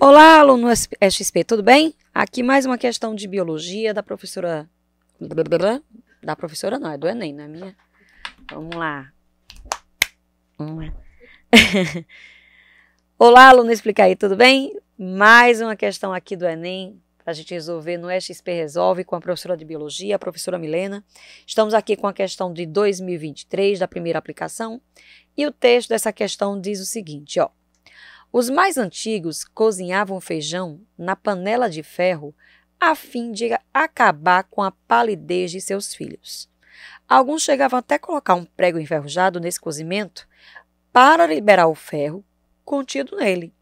Olá, aluno XP, tudo bem? Aqui mais uma questão de biologia da professora. Da professora não, é do Enem, não é minha? Vamos lá. Vamos lá. Olá, aluno Explica aí, tudo bem? Mais uma questão aqui do Enem para a gente resolver no XP Resolve com a professora de Biologia, a professora Milena. Estamos aqui com a questão de 2023, da primeira aplicação. E o texto dessa questão diz o seguinte, ó. Os mais antigos cozinhavam feijão na panela de ferro a fim de acabar com a palidez de seus filhos. Alguns chegavam até colocar um prego enferrujado nesse cozimento para liberar o ferro contido nele.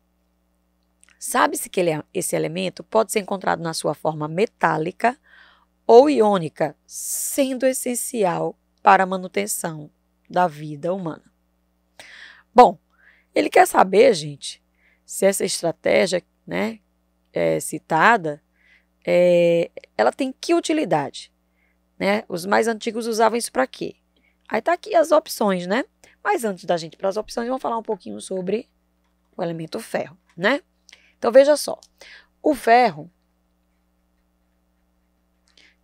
Sabe-se que ele, é, esse elemento pode ser encontrado na sua forma metálica ou iônica, sendo essencial para a manutenção da vida humana. Bom, ele quer saber, gente, se essa estratégia né, é, citada é, ela tem que utilidade. Né? Os mais antigos usavam isso para quê? Aí tá aqui as opções, né? Mas antes da gente para as opções, vamos falar um pouquinho sobre o elemento ferro, né? Então veja só. O ferro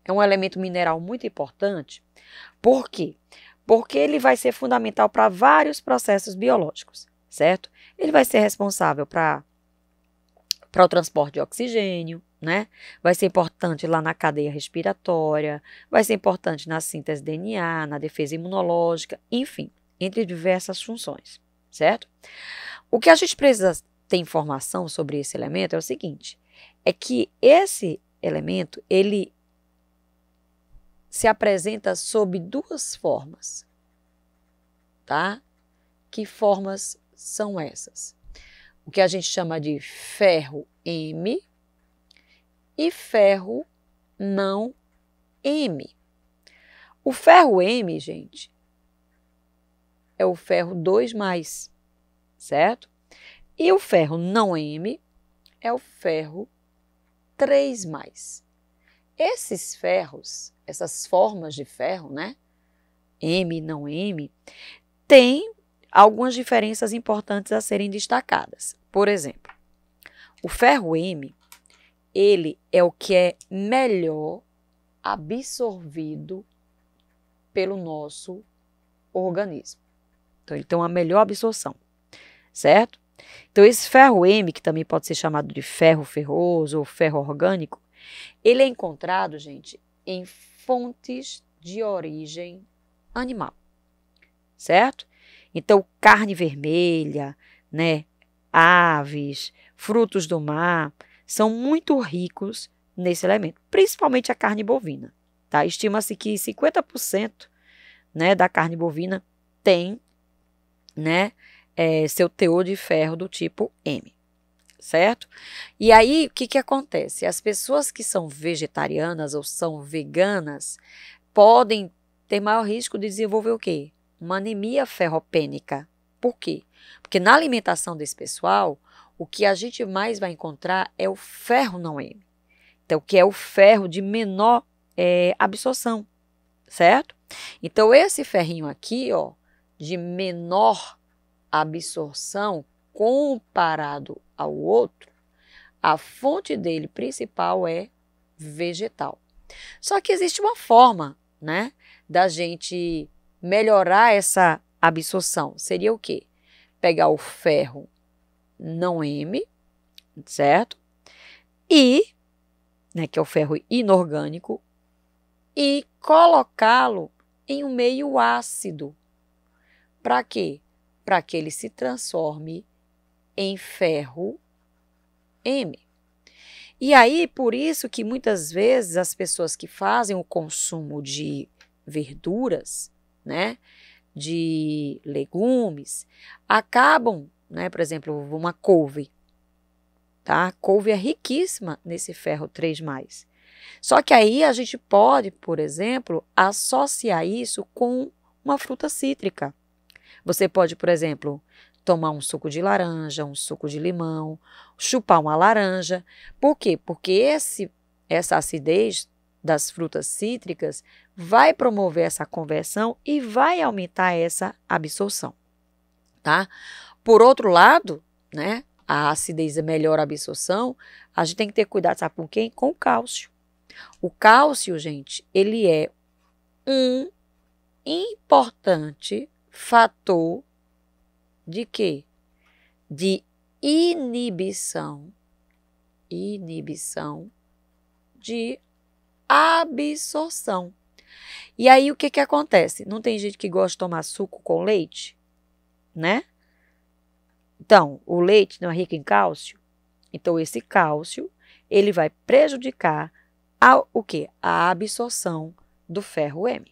é um elemento mineral muito importante. Por quê? Porque ele vai ser fundamental para vários processos biológicos certo? Ele vai ser responsável para o transporte de oxigênio, né? Vai ser importante lá na cadeia respiratória, vai ser importante na síntese DNA, na defesa imunológica, enfim, entre diversas funções, certo? O que a gente precisa ter informação sobre esse elemento é o seguinte: é que esse elemento ele se apresenta sob duas formas, tá? Que formas são essas. O que a gente chama de ferro M e ferro não M. O ferro M, gente, é o ferro 2, certo? E o ferro não M é o ferro 3. Esses ferros, essas formas de ferro, né? M não M, tem algumas diferenças importantes a serem destacadas. Por exemplo, o ferro M, ele é o que é melhor absorvido pelo nosso organismo. Então, ele tem uma melhor absorção, certo? Então, esse ferro M, que também pode ser chamado de ferro ferroso ou ferro orgânico, ele é encontrado, gente, em fontes de origem animal, certo? Então, carne vermelha, né, aves, frutos do mar, são muito ricos nesse elemento, principalmente a carne bovina. Tá? Estima-se que 50% né, da carne bovina tem né, é, seu teor de ferro do tipo M, certo? E aí, o que, que acontece? As pessoas que são vegetarianas ou são veganas podem ter maior risco de desenvolver o quê? uma anemia ferropênica. Por quê? Porque na alimentação desse pessoal, o que a gente mais vai encontrar é o ferro não M. Então, que é o ferro de menor é, absorção, certo? Então, esse ferrinho aqui, ó, de menor absorção comparado ao outro, a fonte dele principal é vegetal. Só que existe uma forma, né, da gente melhorar essa absorção seria o quê? Pegar o ferro não M, certo? E, né, que é o ferro inorgânico, e colocá-lo em um meio ácido. Para quê? Para que ele se transforme em ferro M. E aí, por isso que muitas vezes as pessoas que fazem o consumo de verduras, né, de legumes, acabam, né, por exemplo, uma couve, tá? A couve é riquíssima nesse ferro 3+. Só que aí a gente pode, por exemplo, associar isso com uma fruta cítrica. Você pode, por exemplo, tomar um suco de laranja, um suco de limão, chupar uma laranja. Por quê? Porque esse, essa acidez das frutas cítricas vai promover essa conversão e vai aumentar essa absorção, tá? Por outro lado, né, a acidez é melhora a absorção, a gente tem que ter cuidado, sabe com quem? Com o cálcio. O cálcio, gente, ele é um importante fator de quê? De inibição, inibição de absorção. E aí o que, que acontece? Não tem gente que gosta de tomar suco com leite, né? Então, o leite não é rico em cálcio. Então, esse cálcio ele vai prejudicar a, o que? A absorção do ferro M.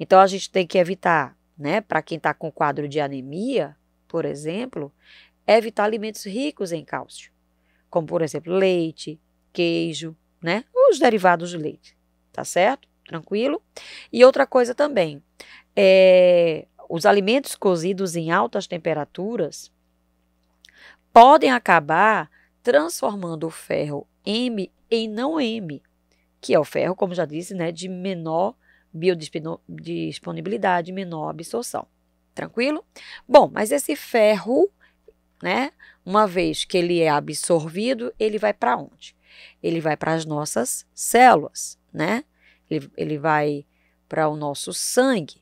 Então, a gente tem que evitar, né? Para quem está com quadro de anemia, por exemplo, evitar alimentos ricos em cálcio, como por exemplo leite, queijo, né? Os derivados de leite, tá certo? Tranquilo? E outra coisa também, é, os alimentos cozidos em altas temperaturas podem acabar transformando o ferro M em não M, que é o ferro, como já disse, né, de menor biodisponibilidade, menor absorção. Tranquilo? Bom, mas esse ferro, né, uma vez que ele é absorvido, ele vai para onde? ele vai para as nossas células, né? Ele, ele vai para o nosso sangue.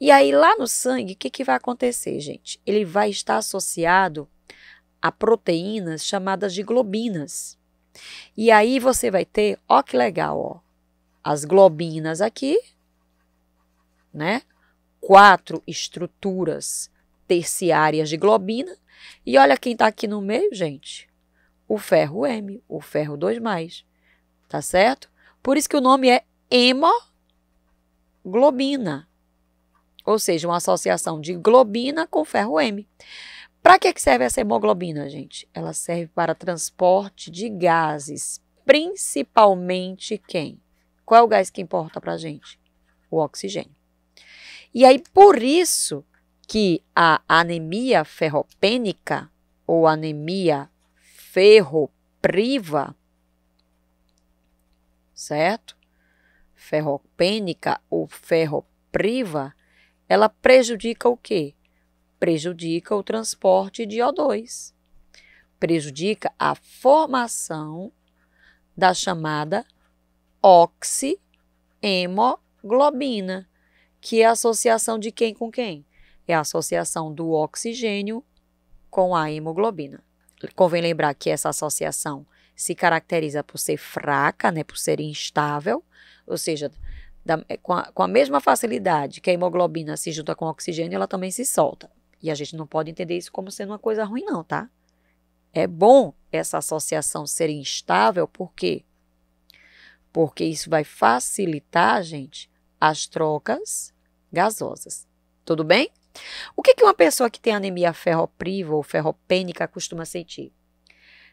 E aí, lá no sangue, o que, que vai acontecer, gente? Ele vai estar associado a proteínas chamadas de globinas. E aí você vai ter, ó que legal, ó, as globinas aqui, né? Quatro estruturas terciárias de globina. E olha quem está aqui no meio, gente o ferro M, o ferro 2 mais. Tá certo? Por isso que o nome é hemoglobina. Ou seja, uma associação de globina com ferro M. Para que serve essa hemoglobina, gente? Ela serve para transporte de gases, principalmente quem? Qual é o gás que importa para a gente? O oxigênio. E aí, por isso que a anemia ferropênica ou anemia ferro priva, certo? Ferropênica ou ferropriva, ela prejudica o quê? Prejudica o transporte de O2. Prejudica a formação da chamada oxihemoglobina, que é a associação de quem com quem? É a associação do oxigênio com a hemoglobina convém lembrar que essa associação se caracteriza por ser fraca, né, por ser instável, ou seja, da, é, com, a, com, a, mesma facilidade que a hemoglobina se junta com o oxigênio, ela também se solta. E a gente não pode entender isso como sendo uma coisa ruim, não, tá? É bom essa associação ser instável, por quê? Porque isso vai facilitar, gente, as trocas gasosas. Tudo bem? O que, que uma pessoa que tem anemia ferropriva ou ferropênica costuma sentir?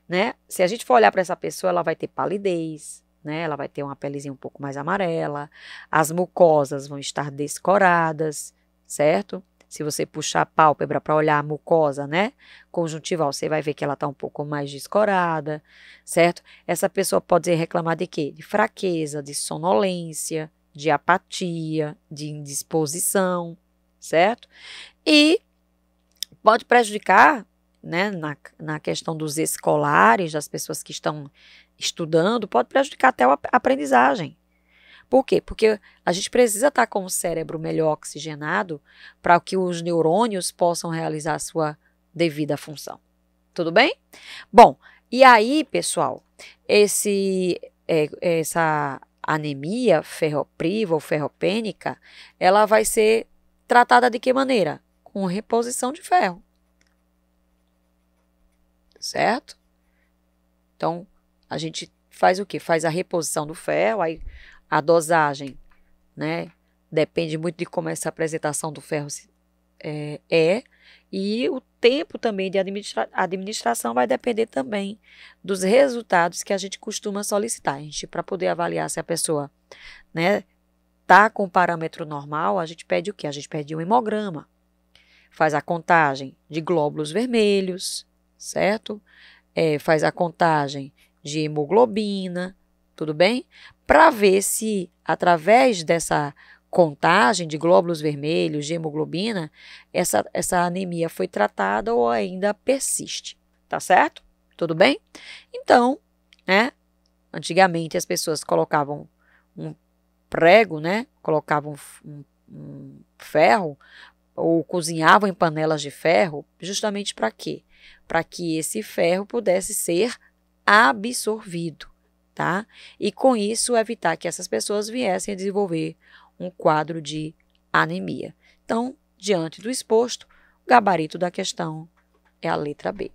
Né? Se a gente for olhar para essa pessoa, ela vai ter palidez, né? Ela vai ter uma pelezinha um pouco mais amarela, as mucosas vão estar descoradas, certo? Se você puxar a pálpebra para olhar a mucosa, né? Conjuntival, você vai ver que ela está um pouco mais descorada, certo? Essa pessoa pode reclamar de quê? De fraqueza, de sonolência, de apatia, de indisposição, certo? E pode prejudicar né, na, na questão dos escolares, das pessoas que estão estudando, pode prejudicar até a aprendizagem. Por quê? Porque a gente precisa estar tá com o cérebro melhor oxigenado para que os neurônios possam realizar a sua devida função. Tudo bem? Bom, e aí, pessoal, esse, é, essa anemia ferropriva ou ferropênica, ela vai ser tratada de que maneira? Com reposição de ferro. Certo? Então, a gente faz o que? Faz a reposição do ferro, aí a dosagem, né? Depende muito de como essa apresentação do ferro é, é e o tempo também de administra administração vai depender também dos resultados que a gente costuma solicitar. A gente, para poder avaliar se a pessoa, né, está com parâmetro normal, a gente pede o quê? A gente pede um hemograma. Faz a contagem de glóbulos vermelhos, certo? É, faz a contagem de hemoglobina, tudo bem? Para ver se, através dessa contagem de glóbulos vermelhos, de hemoglobina, essa, essa anemia foi tratada ou ainda persiste, tá certo? Tudo bem? Então, né? Antigamente as pessoas colocavam um prego, né? Colocavam um, um ferro ou cozinhavam em panelas de ferro, justamente para quê? Para que esse ferro pudesse ser absorvido, tá? E com isso evitar que essas pessoas viessem a desenvolver um quadro de anemia. Então, diante do exposto, o gabarito da questão é a letra B.